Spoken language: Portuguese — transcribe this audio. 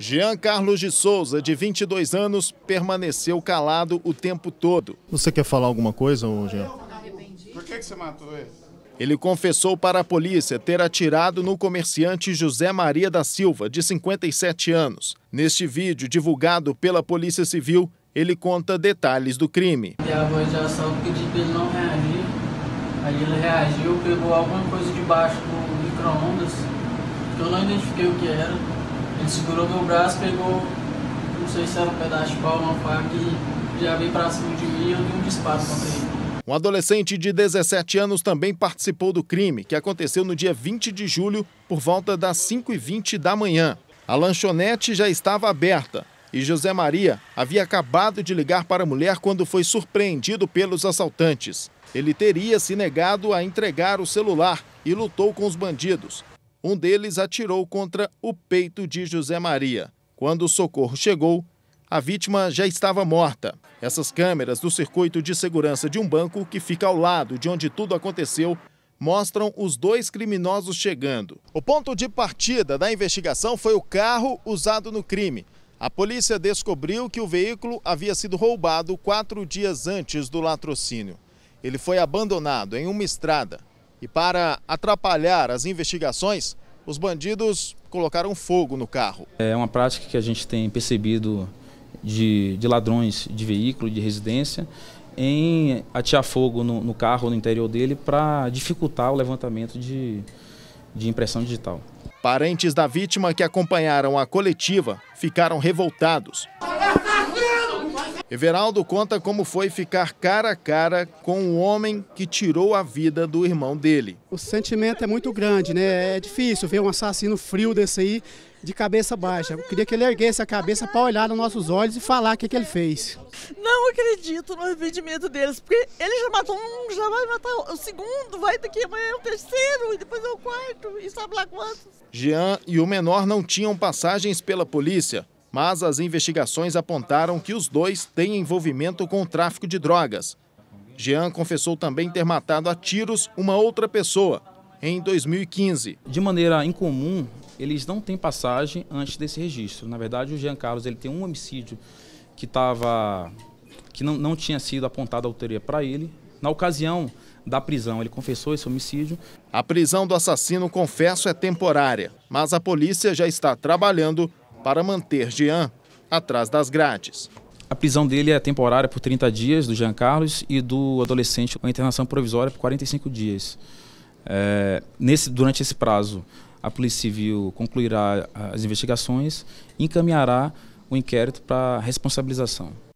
Jean Carlos de Souza, de 22 anos, permaneceu calado o tempo todo. Você quer falar alguma coisa, Jean? Por que, você matou ele? Ele confessou para a polícia ter atirado no comerciante José Maria da Silva, de 57 anos. Neste vídeo divulgado pela Polícia Civil, ele conta detalhes do crime. E a voz de ação que ele não reagir. Aí ele reagiu, pegou alguma coisa debaixo do micro-ondas, eu não identifiquei o que era. Ele segurou meu braço, pegou, não sei se era é um pedaço de pau, uma faca e já veio para cima de mim e eu dei um disparo contra ele. Um adolescente de 17 anos também participou do crime, que aconteceu no dia 20 de julho, por volta das 5h20 da manhã. A lanchonete já estava aberta e José Maria havia acabado de ligar para a mulher quando foi surpreendido pelos assaltantes. Ele teria se negado a entregar o celular e lutou com os bandidos. Um deles atirou contra o peito de José Maria. Quando o socorro chegou, a vítima já estava morta. Essas câmeras do circuito de segurança de um banco que fica ao lado de onde tudo aconteceu mostram os dois criminosos chegando. O ponto de partida da investigação foi o carro usado no crime. A polícia descobriu que o veículo havia sido roubado quatro dias antes do latrocínio. Ele foi abandonado em uma estrada. E para atrapalhar as investigações, os bandidos colocaram fogo no carro. É uma prática que a gente tem percebido de, de ladrões de veículo, de residência, em atear fogo no, no carro, no interior dele, para dificultar o levantamento de, de impressão digital. Parentes da vítima que acompanharam a coletiva ficaram revoltados. Everaldo conta como foi ficar cara a cara com o homem que tirou a vida do irmão dele. O sentimento é muito grande, né? É difícil ver um assassino frio desse aí de cabeça baixa. Eu queria que ele erguesse a cabeça para olhar nos nossos olhos e falar o que, que ele fez. Não acredito no arrependimento deles, porque ele já matou um, já vai matar o segundo, vai daqui amanhã é o terceiro, e depois é o quarto, e sabe lá quantos. Jean e o menor não tinham passagens pela polícia mas as investigações apontaram que os dois têm envolvimento com o tráfico de drogas. Jean confessou também ter matado a tiros uma outra pessoa em 2015. De maneira incomum, eles não têm passagem antes desse registro. Na verdade, o Jean Carlos ele tem um homicídio que estava que não, não tinha sido apontada a autoria para ele. Na ocasião da prisão, ele confessou esse homicídio. A prisão do assassino, confesso, é temporária, mas a polícia já está trabalhando para manter Jean atrás das grades. A prisão dele é temporária por 30 dias, do Jean Carlos, e do adolescente com internação provisória por 45 dias. É, nesse, durante esse prazo, a Polícia Civil concluirá as investigações e encaminhará o inquérito para responsabilização.